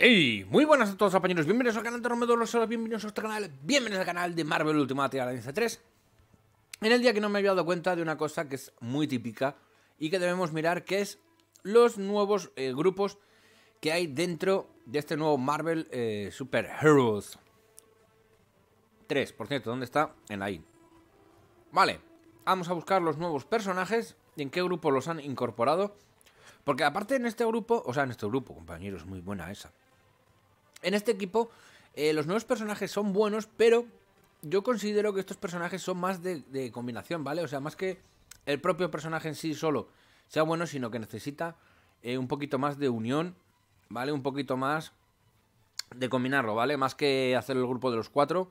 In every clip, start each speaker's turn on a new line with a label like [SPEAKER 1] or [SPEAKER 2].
[SPEAKER 1] Hey, muy buenas a todos compañeros, bienvenidos al canal de Romeo Doloroso, bienvenidos a este canal, bienvenidos al canal de Marvel Ultimate Alliance 3 En el día que no me había dado cuenta de una cosa que es muy típica y que debemos mirar que es los nuevos eh, grupos que hay dentro de este nuevo Marvel eh, Super Heroes 3, por cierto, ¿dónde está? En ahí. Vale, vamos a buscar los nuevos personajes y en qué grupo los han incorporado porque aparte en este grupo, o sea, en este grupo, compañeros, muy buena esa. En este equipo, eh, los nuevos personajes son buenos, pero yo considero que estos personajes son más de, combinación, ¿vale? O sea, más que el propio personaje en sí solo sea bueno, sino que necesita eh, un poquito más de unión, ¿vale? Un poquito más de combinarlo, ¿vale? Más que hacer el grupo de los cuatro,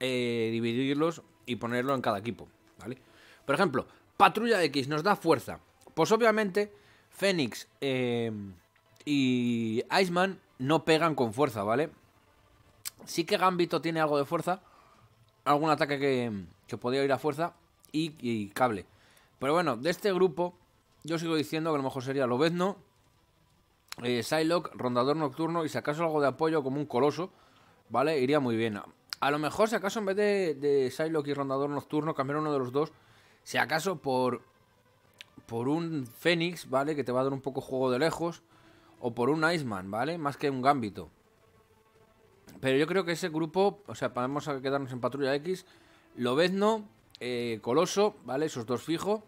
[SPEAKER 1] eh, dividirlos y ponerlo en cada equipo, ¿vale? Por ejemplo, Patrulla X nos da fuerza. Pues obviamente, Fénix y Iceman no pegan con fuerza, ¿vale? Sí que Gambito tiene algo de fuerza. Algún ataque que, que podría ir a fuerza. Y, cable. Pero bueno, de este grupo, yo sigo diciendo que a lo mejor sería Lobezno, eh, Psylocke, Rondador Nocturno y si acaso algo de apoyo como un coloso, ¿vale? Iría muy bien. A lo mejor, si acaso en vez de, de Psylocke y Rondador Nocturno, cambiar uno de los dos, si acaso por, por un Fénix, ¿vale? Que te va a dar un poco juego de lejos o por un Iceman, ¿vale? Más que un Gambito. Pero yo creo que ese grupo, o sea, podemos quedarnos en Patrulla X, Lobezno, eh, Coloso, ¿vale? Esos dos fijos.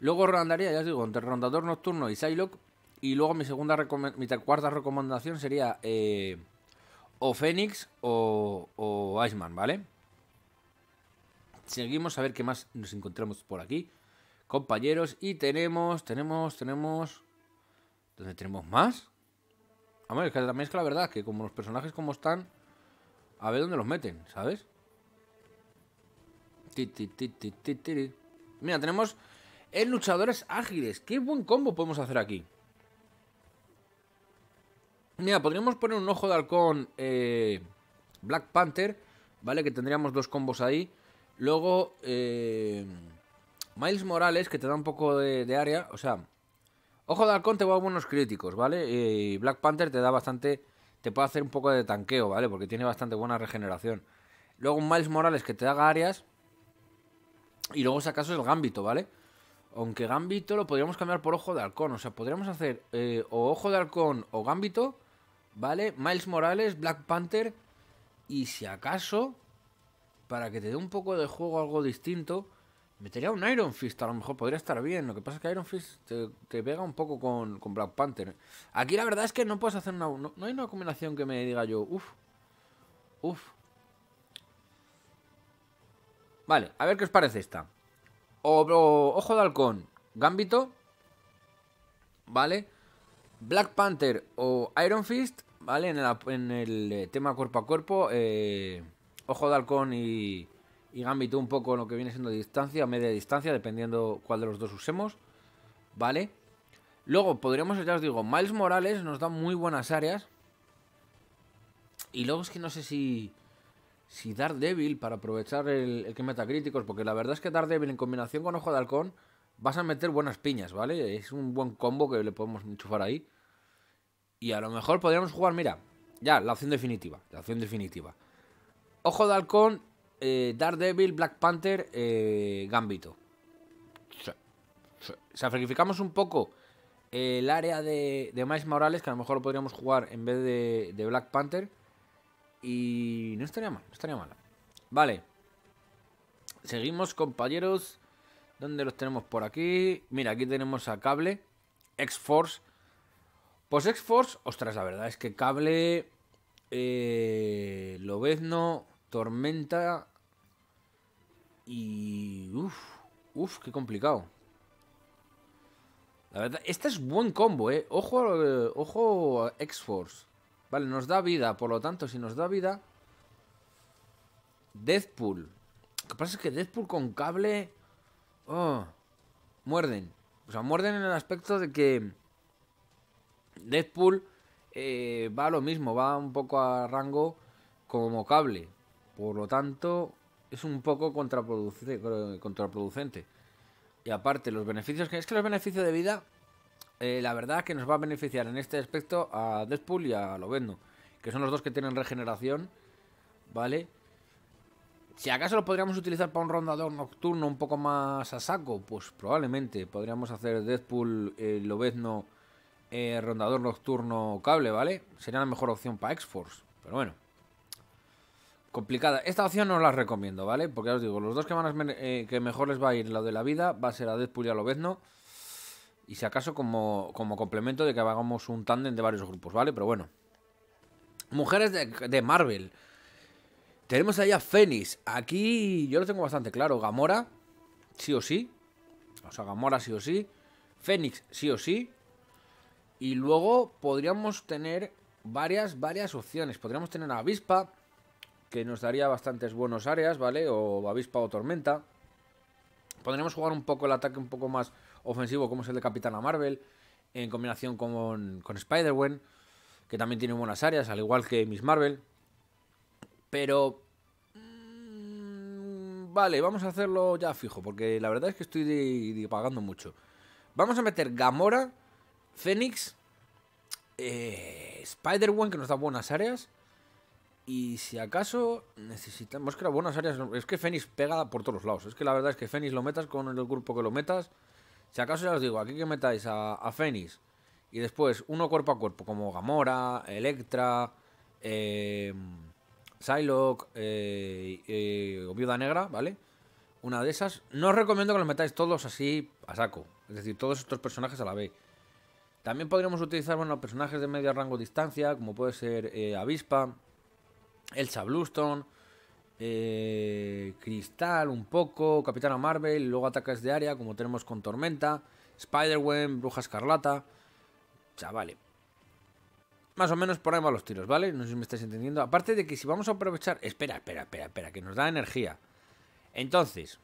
[SPEAKER 1] Luego rondaría, ya os digo, entre Rondador Nocturno y Psylocke. Y luego mi segunda mi cuarta recomendación sería eh, o Fénix o, o Iceman, ¿vale? Seguimos a ver qué más nos encontramos por aquí, compañeros. Y tenemos, tenemos, tenemos... ¿Dónde tenemos más? A es que también es que la verdad, que como los personajes como están, a ver dónde los meten, ¿sabes? Mira, tenemos en luchadores ágiles. Qué buen combo podemos hacer aquí. Mira, podríamos poner un ojo de halcón eh, Black Panther, ¿vale? Que tendríamos dos combos ahí. Luego, eh, Miles Morales, que te da un poco de área. O sea, Ojo de Halcón te va a buenos críticos, ¿vale? Y Black Panther te da bastante. Te puede hacer un poco de tanqueo, ¿vale? Porque tiene bastante buena regeneración. Luego un Miles Morales que te haga áreas. Y luego, si acaso, el Gambito, ¿vale? Aunque Gambito lo podríamos cambiar por Ojo de Halcón. O sea, podríamos hacer eh, o Ojo de Halcón o Gambito, ¿vale? Miles Morales, Black Panther. Y si acaso, para que te dé un poco de juego algo distinto, Metería un Iron Fist, a lo mejor podría estar bien. Lo que pasa es que Iron Fist te, pega un poco con, Black Panther. Aquí la verdad es que no puedes hacer una... No, hay una combinación que me diga yo, Uf Uf. Vale, a ver qué os parece esta. O, Ojo de Halcón, Gambito, ¿vale? Black Panther o Iron Fist, ¿vale? En el, eh, tema cuerpo a cuerpo, eh, Ojo de Halcón y, y Gambito un poco lo que viene siendo distancia distancia, media distancia, dependiendo cuál de los dos usemos, ¿vale? Luego podríamos, ya os digo, Miles Morales nos da muy buenas áreas. Y luego es que no sé si si débil para aprovechar el, que meta críticos, porque la verdad es que débil en combinación con Ojo de Halcón vas a meter buenas piñas, ¿vale? Es un buen combo que le podemos enchufar ahí. Y a lo mejor podríamos jugar, mira, ya, la opción definitiva, la opción definitiva. Ojo de Halcón eh, Daredevil, Black Panther, eh, Gambito. O sea, un poco eh, el área de, de Morales, que a lo mejor lo podríamos jugar en vez de, Black Panther. Y no estaría mal, no estaría mal. Vale. Seguimos, compañeros. ¿Dónde los tenemos por aquí? Mira, aquí tenemos a Cable, X-Force. Pues X-Force, ostras, la verdad es que Cable, eh, Lobezno, Tormenta y... Uf, uf, qué complicado. La verdad, este es buen combo, ¿eh? Ojo, ojo X-Force. Vale, nos da vida, por lo tanto, si nos da vida... Deadpool Lo que pasa es que Deadpool con cable... Oh, muerden. O sea, muerden en el aspecto de que... Deadpool eh, va a lo mismo, va un poco a rango como cable. Por lo tanto, es un poco contraproducente, contraproducente. Y aparte, los beneficios que es que los beneficios de vida, eh, la verdad que nos va a beneficiar en este aspecto a Deadpool y a Lobezno que son los dos que tienen regeneración, ¿vale? Si acaso lo podríamos utilizar para un rondador nocturno un poco más a saco, pues probablemente podríamos hacer Deadpool, eh, Lobezno, eh, rondador nocturno cable, ¿vale? Sería la mejor opción para X-Force, pero bueno complicada. Esta opción no la recomiendo, ¿vale? Porque ya os digo, los dos que, van a, eh, que mejor les va a ir en lo de la vida va a ser a Deadpool y a Lobezno. Y si acaso como, complemento de que hagamos un tándem de varios grupos, ¿vale? Pero bueno. Mujeres de, Marvel. Tenemos a Fénix. Aquí yo lo tengo bastante claro. Gamora, sí o sí. O sea, Gamora sí o sí. Fénix, sí o sí. Y luego podríamos tener varias, varias opciones. Podríamos tener a Avispa que nos daría bastantes buenas áreas, ¿vale? O avispa o tormenta. Podríamos jugar un poco el ataque un poco más ofensivo, como es el de Capitana Marvel, en combinación con, con Spider-Man, que también tiene buenas áreas, al igual que Miss Marvel. Pero... Mm, vale, vamos a hacerlo ya fijo, porque la verdad es que estoy pagando mucho. Vamos a meter Gamora, Fénix, eh, Spider-Man, que nos da buenas áreas. Y si acaso necesitamos que buenas áreas. Es que Fénix pega por todos lados. Es que la verdad es que Fénix lo metas con el grupo que lo metas. Si acaso ya os digo, aquí que metáis a, a y después uno cuerpo a cuerpo, como Gamora, Electra, em, eh, eh, o Viuda Negra, ¿vale? Una de esas. No os recomiendo que los metáis todos así a saco. Es decir, todos estos personajes a la vez. También podríamos utilizar, bueno, personajes de medio rango distancia, como puede ser eh, Avispa. Elsa Bluestone, eh, Cristal un poco, Capitana Marvel, luego atacas de área como tenemos con Tormenta, Spider-Gwen, Bruja Escarlata. O vale. Más o menos por ahí los tiros, ¿vale? No sé si me estáis entendiendo. Aparte de que si vamos a aprovechar... Espera, espera, espera, espera, que nos da energía. Entonces,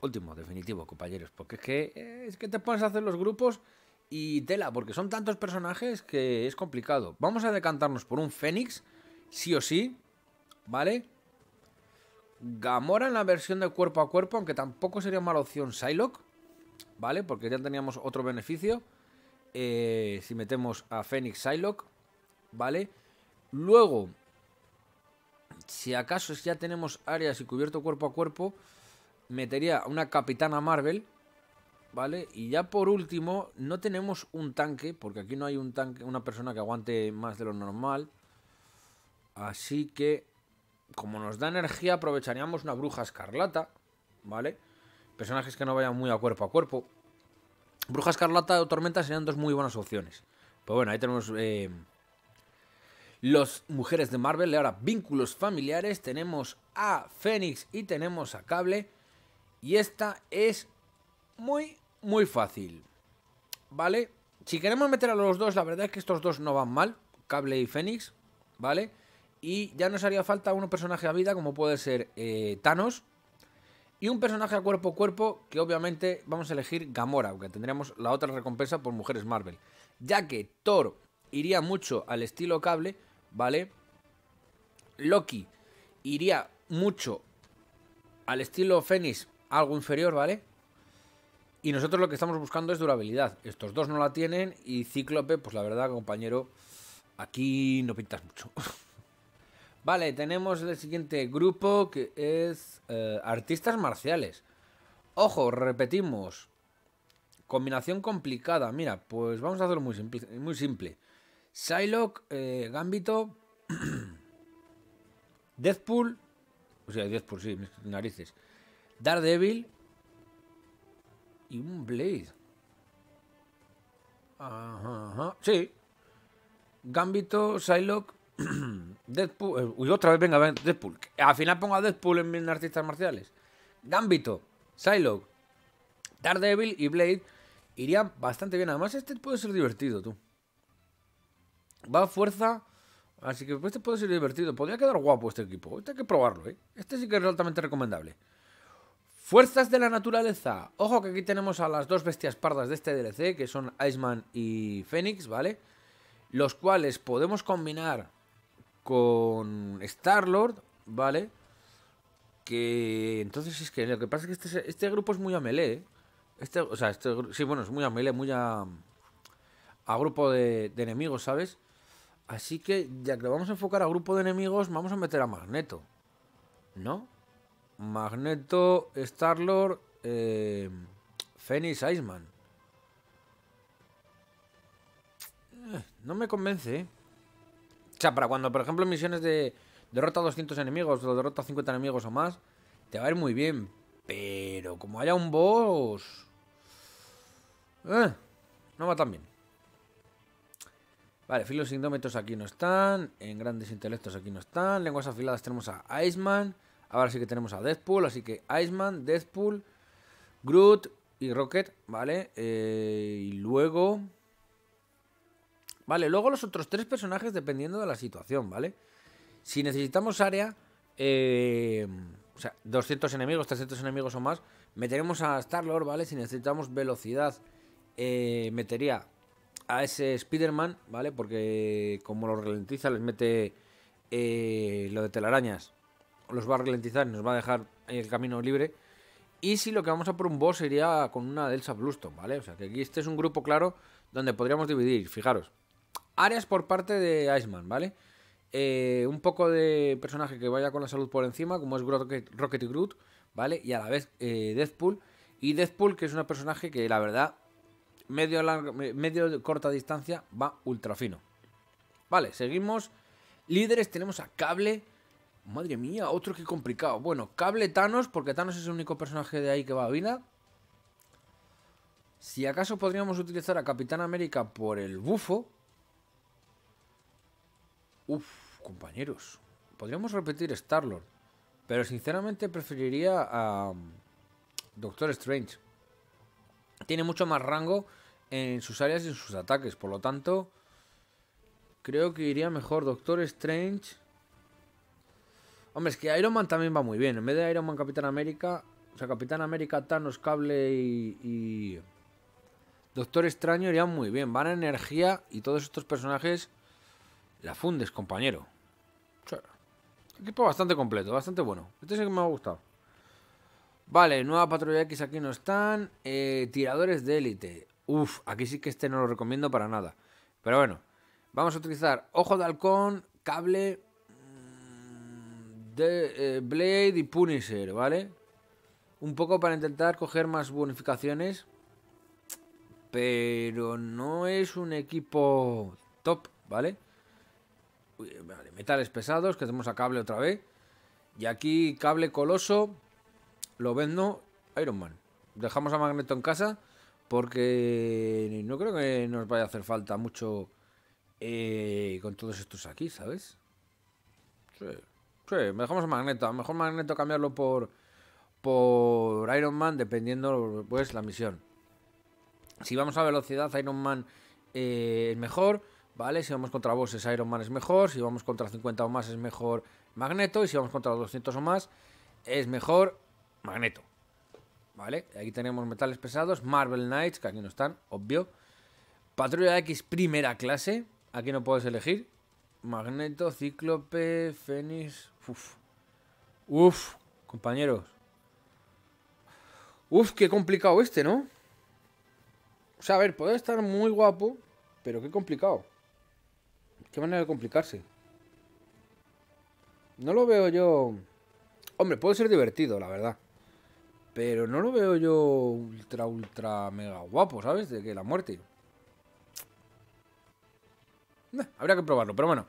[SPEAKER 1] último, definitivo, compañeros, porque es que, eh, es que te pones a hacer los grupos y tela, porque son tantos personajes que es complicado. Vamos a decantarnos por un Fénix sí o sí, ¿vale? Gamora en la versión de cuerpo a cuerpo, aunque tampoco sería mala opción Psylocke, ¿vale? Porque ya teníamos otro beneficio. Eh, si metemos a Phoenix Psylocke, ¿vale? Luego, si acaso ya tenemos áreas y cubierto cuerpo a cuerpo, metería a una Capitana Marvel, ¿vale? Y ya por último, no tenemos un tanque, porque aquí no hay un tanque, una persona que aguante más de lo normal. Así que, como nos da energía, aprovecharíamos una bruja escarlata, ¿vale? Personajes que no vayan muy a cuerpo a cuerpo. Bruja escarlata o tormenta serían dos muy buenas opciones. Pues bueno, ahí tenemos... Las eh, los mujeres de Marvel, ahora vínculos familiares, tenemos a Fénix y tenemos a Cable. Y esta es muy, muy fácil. ¿Vale? Si queremos meter a los dos, la verdad es que estos dos no van mal, Cable y Fénix, ¿vale? Y ya nos haría falta un personaje a vida como puede ser eh, Thanos. Y un personaje a cuerpo a cuerpo que obviamente vamos a elegir Gamora, aunque tendríamos la otra recompensa por Mujeres Marvel. Ya que Thor iría mucho al estilo cable, ¿vale? Loki iría mucho al estilo Fénix, algo inferior, ¿vale? Y nosotros lo que estamos buscando es durabilidad. Estos dos no la tienen y Cíclope, pues la verdad, compañero, aquí no pintas mucho. Vale, tenemos el siguiente grupo que es eh, artistas marciales. Ojo, repetimos. Combinación complicada. Mira, pues vamos a hacerlo muy simple. Muy simple. Psylocke, eh, Gambito, Deathpool, o sea, Deathpool, sí, mis narices, Daredevil y un Blade. Ajá, ajá. Sí. Gambito, Psylocke, Deadpool. Uy, eh, otra vez venga, Deadpool. Al final pongo a Deadpool en mil artistas marciales. Gambito, Psylocke, Daredevil y Blade irían bastante bien. Además, este puede ser divertido, tú. Va a fuerza. Así que este puede ser divertido. Podría quedar guapo este equipo. hay que probarlo, ¿eh? Este sí que es altamente recomendable. Fuerzas de la naturaleza. Ojo que aquí tenemos a las dos bestias pardas de este DLC, que son Iceman y Fénix, ¿vale? Los cuales podemos combinar con Star-Lord, ¿vale? Que entonces es que lo que pasa es que este, este grupo es muy a melee. ¿eh? Este, o sea, este, sí, bueno, es muy a melee, muy a, a grupo de, enemigos, ¿sabes? Así que ya que vamos a enfocar a grupo de enemigos, vamos a meter a Magneto. ¿No? Magneto, Star-Lord, eh, Iceman. Eh, no me convence, ¿eh? O sea, para cuando, por ejemplo, misiones de derrota a 200 enemigos o derrota 50 enemigos o más, te va a ir muy bien. Pero como haya un boss... Eh, no va tan bien. Vale, filos aquí no están. En grandes intelectos aquí no están. Lenguas afiladas tenemos a Iceman. Ahora sí que tenemos a Deadpool. Así que Iceman, Deadpool, Groot y Rocket. Vale. Eh, y luego... Vale, luego los otros tres personajes dependiendo de la situación, ¿vale? Si necesitamos área, eh, o sea, 200 enemigos, 300 enemigos o más, meteremos a Star-Lord, ¿vale? Si necesitamos velocidad, eh, metería a ese Spider-Man, ¿vale? Porque como lo ralentiza, les mete eh, lo de telarañas, los va a ralentizar y nos va a dejar el camino libre. Y si lo que vamos a por un boss sería con una Delsa Bluestone, ¿vale? O sea, que aquí este es un grupo claro donde podríamos dividir, fijaros áreas por parte de Iceman, ¿vale? Eh, un poco de personaje que vaya con la salud por encima, como es Rocket, y Groot, ¿vale? Y a la vez eh, Deathpool. Y Deadpool, que es un personaje que la verdad, medio, medio corta distancia, va ultra fino. Vale, seguimos. Líderes tenemos a Cable. Madre mía, otro que complicado. Bueno, Cable Thanos, porque Thanos es el único personaje de ahí que va a vida. Si acaso podríamos utilizar a Capitán América por el bufo, Uf, compañeros. Podríamos repetir Star-Lord. Pero sinceramente preferiría a um, Doctor Strange. Tiene mucho más rango en sus áreas y en sus ataques. Por lo tanto, creo que iría mejor Doctor Strange. Hombre, es que Iron Man también va muy bien. En vez de Iron Man, Capitán América. O sea, Capitán América, Thanos, Cable y, y... Doctor Extraño irían muy bien. Van a energía y todos estos personajes la fundes, compañero. Equipo bastante completo, bastante bueno. Este es el que me ha gustado. Vale, nueva patrulla X aquí no están. Eh, tiradores de élite. Uf, aquí sí que este no lo recomiendo para nada. Pero bueno, vamos a utilizar ojo de halcón, cable, mm, de, eh, blade y punisher, ¿vale? Un poco para intentar coger más bonificaciones. Pero no es un equipo top, ¿vale? vale eh, metales pesados, que tenemos a cable otra vez. Y aquí cable coloso, lo vendo Iron Man. Dejamos a Magneto en casa porque no creo que nos vaya a hacer falta mucho eh, con todos estos aquí, ¿sabes? Sí, sí, dejamos a Magneto. A lo mejor Magneto cambiarlo por, por Iron Man dependiendo pues la misión. Si vamos a velocidad, Iron Man eh, es mejor. ¿vale? Si vamos contra bosses, Iron Man es mejor, si vamos contra 50 o más es mejor Magneto, y si vamos contra 200 o más es mejor Magneto, ¿vale? Aquí tenemos metales pesados, Marvel Knights, que aquí no están, obvio. Patrulla X primera clase, aquí no puedes elegir. Magneto, Cíclope, Fénix, uf. Uf, compañeros. Uf, qué complicado este, ¿no? O sea, a ver, puede estar muy guapo, pero qué complicado. Qué manera de complicarse. No lo veo yo... Hombre, puede ser divertido, la verdad. Pero no lo veo yo ultra, ultra, mega guapo, ¿sabes? De que la muerte. habría que probarlo, pero bueno.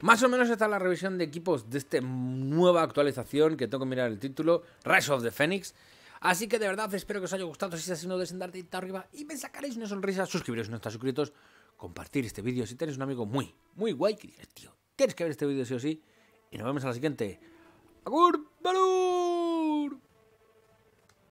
[SPEAKER 1] Más o menos está la revisión de equipos de esta nueva actualización, que tengo que mirar el título, Rise of the Phoenix. Así que de verdad espero que os haya gustado, si es así no de en arriba y me sacaréis una sonrisa, suscribiros si no estáis suscritos, compartir este vídeo si tienes un amigo muy, muy guay que digas, tío, tienes que ver este vídeo sí o sí. Y nos vemos a la siguiente. ¡Agur!